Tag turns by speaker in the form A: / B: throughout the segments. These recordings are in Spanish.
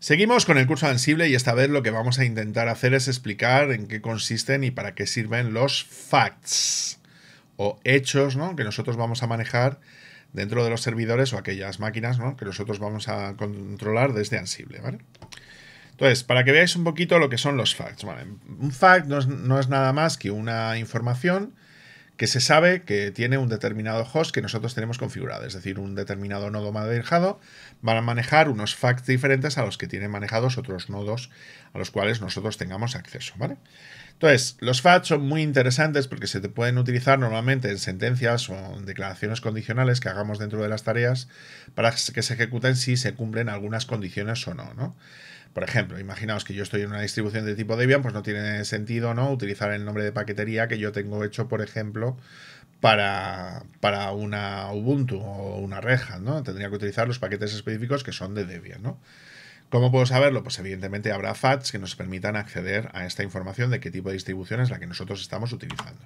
A: Seguimos con el curso de Ansible y esta vez lo que vamos a intentar hacer es explicar en qué consisten y para qué sirven los facts o hechos ¿no? que nosotros vamos a manejar dentro de los servidores o aquellas máquinas ¿no? que nosotros vamos a controlar desde Ansible. ¿vale? Entonces, para que veáis un poquito lo que son los facts. ¿vale? Un fact no es nada más que una información que se sabe que tiene un determinado host que nosotros tenemos configurado, es decir, un determinado nodo manejado, van a manejar unos facts diferentes a los que tienen manejados otros nodos a los cuales nosotros tengamos acceso, ¿vale? Entonces, los facts son muy interesantes porque se te pueden utilizar normalmente en sentencias o en declaraciones condicionales que hagamos dentro de las tareas para que se ejecuten si se cumplen algunas condiciones o no, ¿no? Por ejemplo, imaginaos que yo estoy en una distribución de tipo Debian, pues no tiene sentido ¿no? utilizar el nombre de paquetería que yo tengo hecho, por ejemplo, para, para una Ubuntu o una reja ¿no? Tendría que utilizar los paquetes específicos que son de Debian, ¿no? ¿Cómo puedo saberlo? Pues evidentemente habrá FATs que nos permitan acceder a esta información de qué tipo de distribución es la que nosotros estamos utilizando.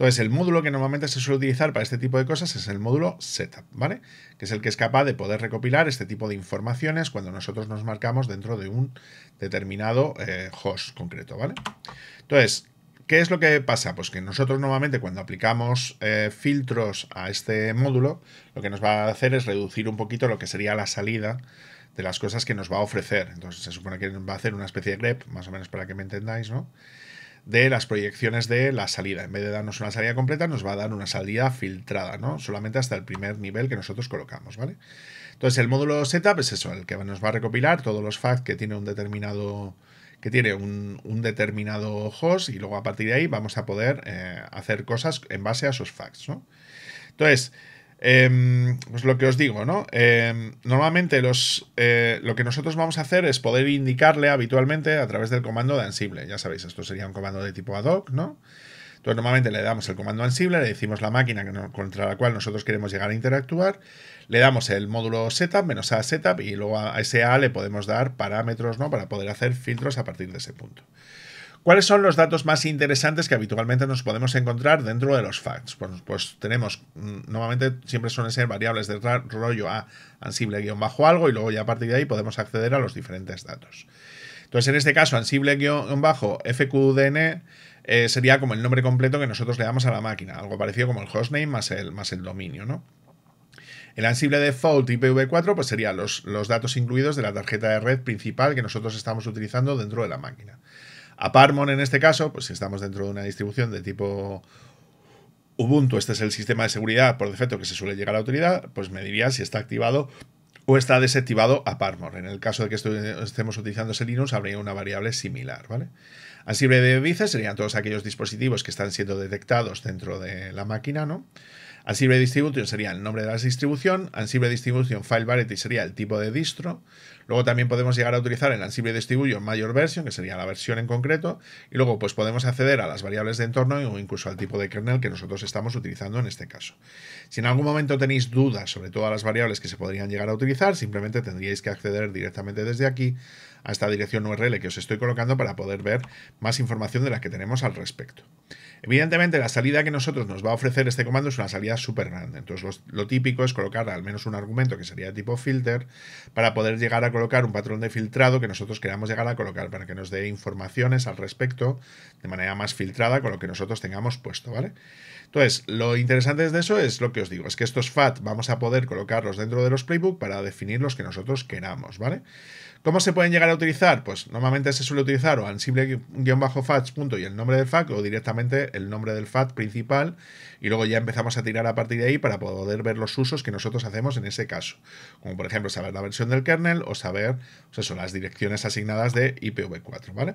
A: Entonces, el módulo que normalmente se suele utilizar para este tipo de cosas es el módulo setup, ¿vale? Que es el que es capaz de poder recopilar este tipo de informaciones cuando nosotros nos marcamos dentro de un determinado eh, host concreto, ¿vale? Entonces, ¿qué es lo que pasa? Pues que nosotros normalmente cuando aplicamos eh, filtros a este módulo, lo que nos va a hacer es reducir un poquito lo que sería la salida de las cosas que nos va a ofrecer. Entonces, se supone que va a hacer una especie de grep, más o menos para que me entendáis, ¿no? de las proyecciones de la salida. En vez de darnos una salida completa, nos va a dar una salida filtrada, ¿no? Solamente hasta el primer nivel que nosotros colocamos, ¿vale? Entonces, el módulo setup es eso, el que nos va a recopilar todos los facts que tiene un determinado que tiene un, determinado host y luego a partir de ahí vamos a poder eh, hacer cosas en base a esos facts, ¿no? Entonces, Em, pues lo que os digo, ¿no? Em, normalmente los, eh, lo que nosotros vamos a hacer es poder indicarle habitualmente a través del comando de Ansible. Ya sabéis, esto sería un comando de tipo ad hoc, ¿no? Entonces normalmente le damos el comando Ansible, le decimos la máquina contra la cual nosotros queremos llegar a interactuar, le damos el módulo setup menos a setup y luego a ese a le podemos dar parámetros, ¿no? Para poder hacer filtros a partir de ese punto. ¿Cuáles son los datos más interesantes que habitualmente nos podemos encontrar dentro de los facts? Pues, pues tenemos, mm, normalmente siempre suelen ser variables de rollo a ansible bajo algo y luego ya a partir de ahí podemos acceder a los diferentes datos. Entonces, en este caso, ansible bajo FQDN eh, sería como el nombre completo que nosotros le damos a la máquina, algo parecido como el hostname más el, más el dominio, El Ansible Default IPv4 pues serían los, los, datos incluidos de la tarjeta de red principal que nosotros estamos utilizando dentro de la máquina. A Parmon, en este caso, pues si estamos dentro de una distribución de tipo Ubuntu, este es el sistema de seguridad por defecto que se suele llegar a la autoridad, pues me diría si está activado o está desactivado a Parmon. En el caso de que estemos utilizando ese Linux, habría una variable similar, ¿vale? Ansible de serían todos aquellos dispositivos que están siendo detectados dentro de la máquina, ¿no? Ansible Distribution sería el nombre de la distribución, Ansible Distribution File sería el tipo de distro, luego también podemos llegar a utilizar el Ansible Distribution Major Version, que sería la versión en concreto, y luego pues podemos acceder a las variables de entorno o incluso al tipo de kernel que nosotros estamos utilizando en este caso. Si en algún momento tenéis dudas sobre todas las variables que se podrían llegar a utilizar, simplemente tendríais que acceder directamente desde aquí a esta dirección URL que os estoy colocando para poder ver más información de las que tenemos al respecto. Evidentemente la salida que nosotros nos va a ofrecer este comando es una salida súper grande. Entonces lo típico es colocar al menos un argumento que sería tipo filter para poder llegar a colocar un patrón de filtrado que nosotros queramos llegar a colocar para que nos dé informaciones al respecto de manera más filtrada con lo que nosotros tengamos puesto, ¿vale? Entonces, lo interesante de eso es lo que os digo, es que estos FAT vamos a poder colocarlos dentro de los playbook para definir los que nosotros queramos, ¿vale? ¿Cómo se pueden llegar a utilizar? Pues normalmente se suele utilizar o ansible-fats y el nombre del FAT o directamente el nombre del FAT principal y luego ya empezamos a tirar a partir de ahí para poder ver los usos que nosotros hacemos en ese caso. Como por ejemplo saber la versión del kernel o saber, pues o son las direcciones asignadas de IPv4, ¿vale?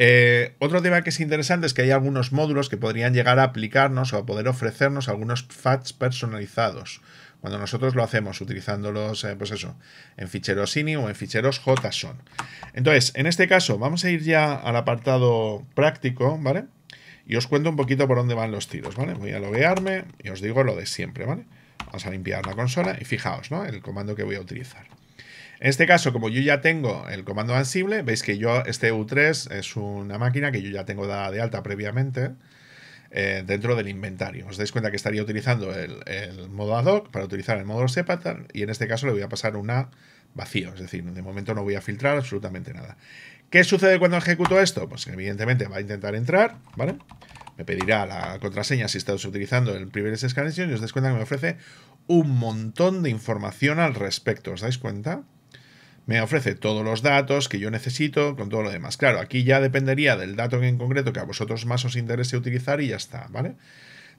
A: Eh, otro tema que es interesante es que hay algunos módulos que podrían llegar a aplicarnos o a poder ofrecernos algunos FATS personalizados. Cuando nosotros lo hacemos utilizándolos, eh, pues eso, en ficheros INI o en ficheros JSON. Entonces, en este caso, vamos a ir ya al apartado práctico, ¿vale? Y os cuento un poquito por dónde van los tiros, ¿vale? Voy a loguearme y os digo lo de siempre, ¿vale? Vamos a limpiar la consola y fijaos, ¿no? El comando que voy a utilizar. En este caso, como yo ya tengo el comando ansible, veis que yo, este U3 es una máquina que yo ya tengo dada de alta previamente eh, dentro del inventario. Os dais cuenta que estaría utilizando el, modo ad hoc para utilizar el modo sepatar y en este caso le voy a pasar una vacío, es decir, de momento no voy a filtrar absolutamente nada. ¿Qué sucede cuando ejecuto esto? Pues evidentemente va a intentar entrar, ¿vale? Me pedirá la contraseña si estáis utilizando el privilege escalation y os dais cuenta que me ofrece un montón de información al respecto, ¿os dais cuenta? me ofrece todos los datos que yo necesito con todo lo demás. Claro, aquí ya dependería del dato en concreto que a vosotros más os interese utilizar y ya está, ¿vale?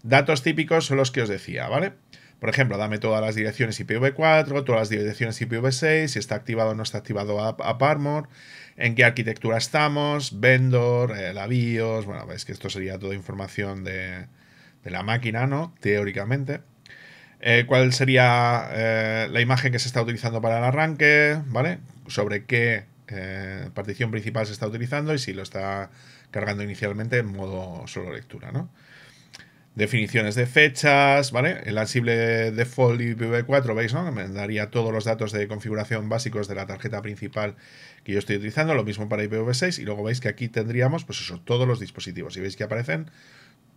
A: Datos típicos son los que os decía, ¿vale? Por ejemplo, dame todas las direcciones IPv4, todas las direcciones IPv6, si está activado o no está activado a Armor, en qué arquitectura estamos, vendor, eh, la BIOS, bueno, veis que esto sería toda información de, de la máquina, ¿no? Teóricamente. Eh, cuál sería eh, la imagen que se está utilizando para el arranque, ¿vale? Sobre qué eh, partición principal se está utilizando y si lo está cargando inicialmente en modo solo lectura, Definiciones de fechas, ¿vale? El ansible default IPv4, ¿veis, Me daría todos los datos de configuración básicos de la tarjeta principal que yo estoy utilizando, lo mismo para IPv6, y luego veis que aquí tendríamos, pues eso, todos los dispositivos. Y veis que aparecen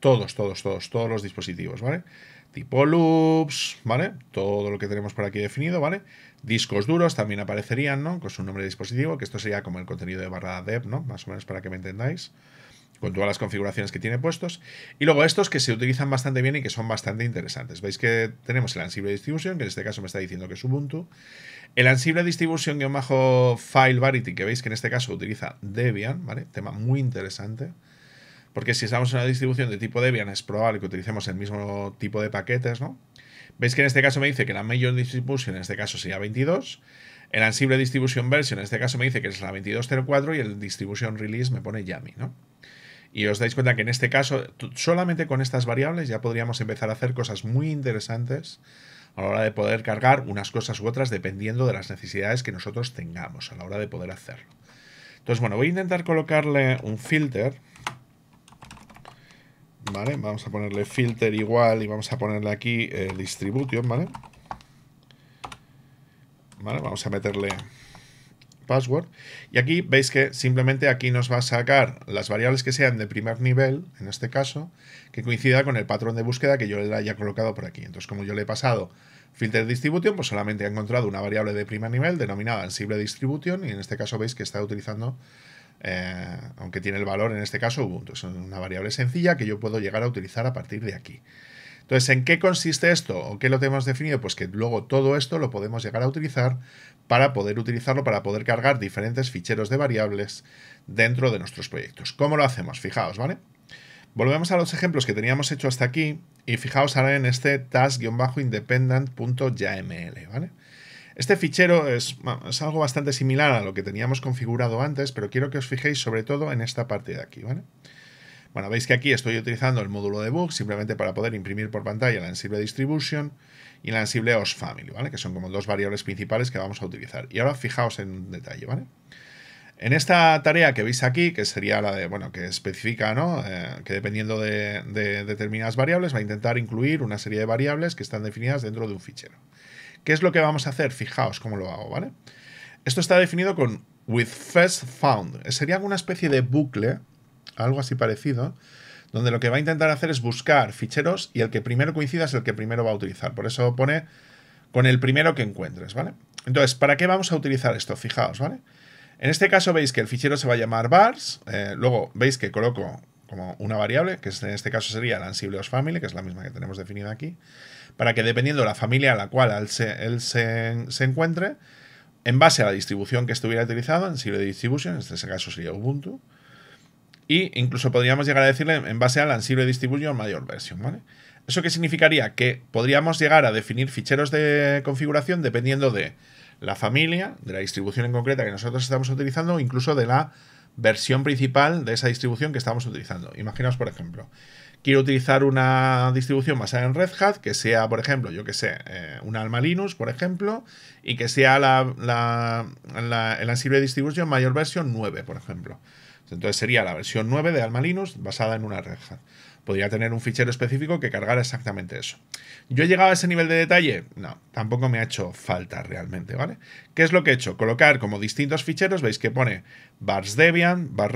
A: todos, todos, todos, todos los dispositivos, ¿vale? Tipo loops, ¿vale? Todo lo que tenemos por aquí definido, ¿vale? Discos duros también aparecerían, ¿no? Con su nombre de dispositivo, que esto sería como el contenido de barra dev, ¿no? Más o menos para que me entendáis con todas las configuraciones que tiene puestos. Y luego estos que se utilizan bastante bien y que son bastante interesantes. Veis que tenemos el Ansible Distribution, que en este caso me está diciendo que es Ubuntu. El Ansible Distribution-File Variety, que veis que en este caso utiliza Debian, ¿vale? Tema muy interesante. Porque si estamos en una distribución de tipo Debian, es probable que utilicemos el mismo tipo de paquetes, ¿no? Veis que en este caso me dice que la Major Distribution en este caso sería 22. El Ansible Distribution Version en este caso me dice que es la 2204 y el Distribution Release me pone Yami, ¿no? Y os dais cuenta que en este caso, solamente con estas variables ya podríamos empezar a hacer cosas muy interesantes a la hora de poder cargar unas cosas u otras dependiendo de las necesidades que nosotros tengamos a la hora de poder hacerlo. Entonces, bueno, voy a intentar colocarle un filter. Vamos a ponerle filter igual y vamos a ponerle aquí distribution, ¿vale? Vamos a meterle password. Y aquí veis que simplemente aquí nos va a sacar las variables que sean de primer nivel, en este caso, que coincida con el patrón de búsqueda que yo le haya colocado por aquí. Entonces, como yo le he pasado filter distribution, pues solamente ha encontrado una variable de primer nivel denominada ansible distribution y en este caso veis que está utilizando eh, aunque tiene el valor en este caso Ubuntu. Es una variable sencilla que yo puedo llegar a utilizar a partir de aquí. Entonces, ¿en qué consiste esto? ¿O qué lo tenemos definido? Pues que luego todo esto lo podemos llegar a utilizar para poder utilizarlo, para poder cargar diferentes ficheros de variables dentro de nuestros proyectos. ¿Cómo lo hacemos? Fijaos, ¿vale? Volvemos a los ejemplos que teníamos hecho hasta aquí y fijaos ahora en este task-independent.yaml, ¿vale? Este fichero es, algo bastante similar a lo que teníamos configurado antes, pero quiero que os fijéis sobre todo en esta parte de aquí, ¿vale? Bueno, veis que aquí estoy utilizando el módulo de bug simplemente para poder imprimir por pantalla la Ansible Distribution y la Ansible OS Family, ¿vale? Que son como dos variables principales que vamos a utilizar. Y ahora fijaos en un detalle, ¿vale? En esta tarea que veis aquí, que sería la de, bueno, que especifica, ¿no? Eh, que dependiendo de determinadas variables va a intentar incluir una serie de variables que están definidas dentro de un fichero. ¿Qué es lo que vamos a hacer? Fijaos cómo lo hago, ¿vale? Esto está definido con with first found. Sería alguna especie de bucle, algo así parecido, donde lo que va a intentar hacer es buscar ficheros y el que primero coincida es el que primero va a utilizar. Por eso pone con el primero que encuentres, ¿vale? Entonces, ¿para qué vamos a utilizar esto? Fijaos, ¿vale? En este caso veis que el fichero se va a llamar bars, eh, luego veis que coloco como una variable, que en este caso sería la os Family, que es la misma que tenemos definida aquí, para que dependiendo de la familia a la cual él se, encuentre, en base a la distribución que estuviera utilizado, en Distribution, en este caso sería Ubuntu, y incluso podríamos llegar a decirle en base a la Ansible Distribution Mayor Version, ¿vale? ¿Eso qué significaría? Que podríamos llegar a definir ficheros de configuración dependiendo de la familia, de la distribución en concreta que nosotros estamos utilizando, incluso de la versión principal de esa distribución que estamos utilizando. Imaginaos, por ejemplo, quiero utilizar una distribución basada en Red Hat, que sea, por ejemplo, yo que sé, un eh, una Alma Linux, por ejemplo, y que sea la, la, la, el Ansible Distribution Mayor Versión 9, por ejemplo. Entonces sería la versión 9 de Alma Linux basada en una Red Hat podría tener un fichero específico que cargara exactamente eso. ¿Yo he llegado a ese nivel de detalle? No, tampoco me ha hecho falta realmente, ¿vale? ¿Qué es lo que he hecho? Colocar como distintos ficheros, veis que pone bars Debian, bars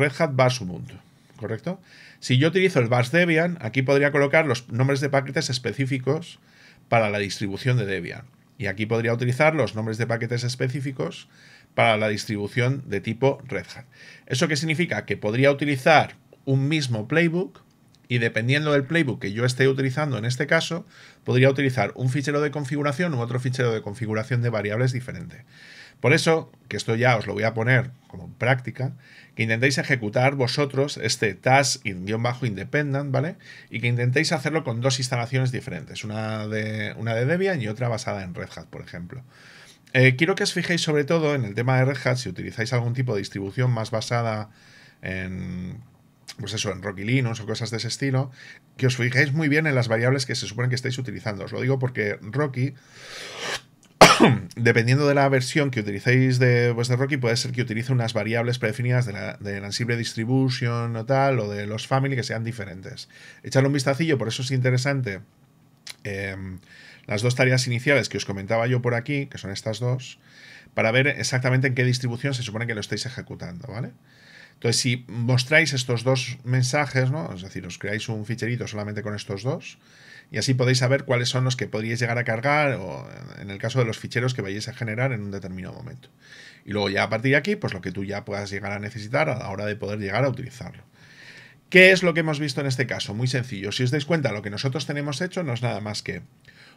A: ¿correcto? Si yo utilizo el BarsDebian, aquí podría colocar los nombres de paquetes específicos para la distribución de Debian. Y aquí podría utilizar los nombres de paquetes específicos para la distribución de tipo Red Hat. ¿Eso qué significa? Que podría utilizar un mismo playbook y dependiendo del playbook que yo esté utilizando en este caso, podría utilizar un fichero de configuración u otro fichero de configuración de variables diferente. Por eso, que esto ya os lo voy a poner como práctica, que intentéis ejecutar vosotros este task-independent, ¿vale? Y que intentéis hacerlo con dos instalaciones diferentes, una de, una de Debian y otra basada en Red Hat, por ejemplo. Eh, quiero que os fijéis sobre todo en el tema de Red Hat, si utilizáis algún tipo de distribución más basada en pues eso, en Rocky Linux o cosas de ese estilo, que os fijéis muy bien en las variables que se supone que estáis utilizando. Os lo digo porque Rocky, dependiendo de la versión que utilicéis pues, de, Rocky, puede ser que utilice unas variables predefinidas de la, Ansible Distribution o tal, o de los Family que sean diferentes. Echarle un vistacillo, por eso es interesante. Em, las dos tareas iniciales que os comentaba yo por aquí, que son estas dos, para ver exactamente en qué distribución se supone que lo estáis ejecutando, ¿vale? vale entonces, si mostráis estos dos mensajes, ¿no? es decir, os creáis un ficherito solamente con estos dos, y así podéis saber cuáles son los que podríais llegar a cargar o en el caso de los ficheros que vayáis a generar en un determinado momento. Y luego ya a partir de aquí, pues lo que tú ya puedas llegar a necesitar a la hora de poder llegar a utilizarlo. ¿Qué es lo que hemos visto en este caso? Muy sencillo. Si os dais cuenta, lo que nosotros tenemos hecho no es nada más que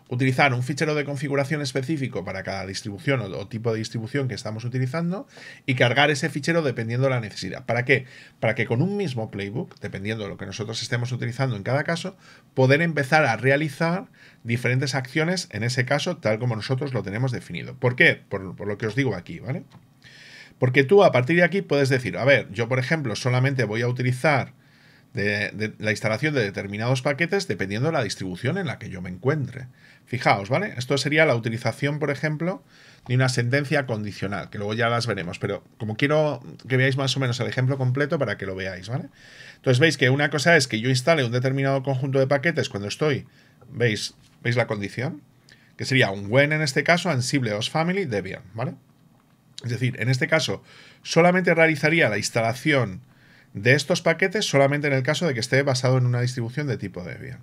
A: utilizar un fichero de configuración específico para cada distribución o, tipo de distribución que estamos utilizando y cargar ese fichero dependiendo de la necesidad. ¿Para qué? Para que con un mismo playbook, dependiendo de lo que nosotros estemos utilizando en cada caso, poder empezar a realizar diferentes acciones en ese caso tal como nosotros lo tenemos definido. ¿Por qué? por lo que os digo aquí, ¿vale? Porque tú a partir de aquí puedes decir, a ver, yo por ejemplo solamente voy a utilizar de, la instalación de determinados paquetes dependiendo de la distribución en la que yo me encuentre. Fijaos, ¿vale? Esto sería la utilización, por ejemplo, de una sentencia condicional, que luego ya las veremos, pero como quiero que veáis más o menos el ejemplo completo para que lo veáis, ¿vale? Entonces veis que una cosa es que yo instale un determinado conjunto de paquetes cuando estoy, ¿veis? ¿Veis la condición? Que sería un when en este caso, ansible os family Debian, ¿vale? Es decir, en este caso solamente realizaría la instalación de estos paquetes solamente en el caso de que esté basado en una distribución de tipo Debian.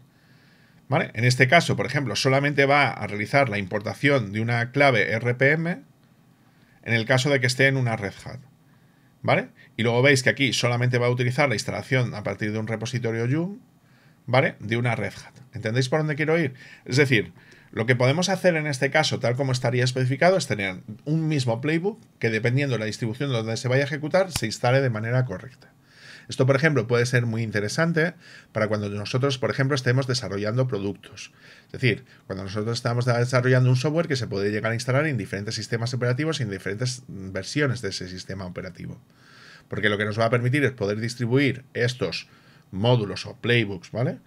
A: ¿Vale? En este caso, por ejemplo, solamente va a realizar la importación de una clave RPM en el caso de que esté en una Red Hat. ¿Vale? Y luego veis que aquí solamente va a utilizar la instalación a partir de un repositorio YUM, ¿vale? De una Red Hat. ¿Entendéis por dónde quiero ir? Es decir, lo que podemos hacer en este caso, tal como estaría especificado, es tener un mismo playbook que dependiendo de la distribución donde se vaya a ejecutar, se instale de manera correcta. Esto, por ejemplo, puede ser muy interesante para cuando nosotros, por ejemplo, estemos desarrollando productos. Es decir, cuando nosotros estamos desarrollando un software que se puede llegar a instalar en diferentes sistemas operativos y en diferentes mm, versiones de ese sistema operativo. Porque lo que nos va a permitir es poder distribuir estos módulos o playbooks, ¿vale?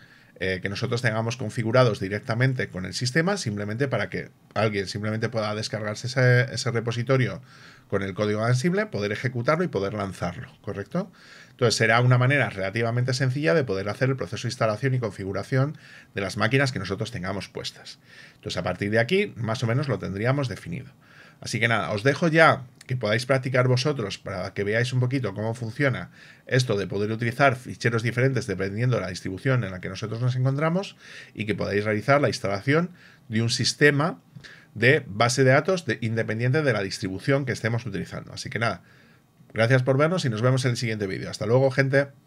A: Eh, que nosotros tengamos configurados directamente con el sistema, simplemente para que alguien simplemente pueda descargarse ese, ese repositorio con el código Ansible, poder ejecutarlo y poder lanzarlo, ¿correcto? Entonces será una manera relativamente sencilla de poder hacer el proceso de instalación y configuración de las máquinas que nosotros tengamos puestas. Entonces a partir de aquí más o menos lo tendríamos definido. Así que nada, os dejo ya que podáis practicar vosotros para que veáis un poquito cómo funciona esto de poder utilizar ficheros diferentes dependiendo de la distribución en la que nosotros nos encontramos y que podáis realizar la instalación de un sistema de base de datos de, independiente de la distribución que estemos utilizando. Así que nada, gracias por vernos y nos vemos en el siguiente vídeo. Hasta luego, gente.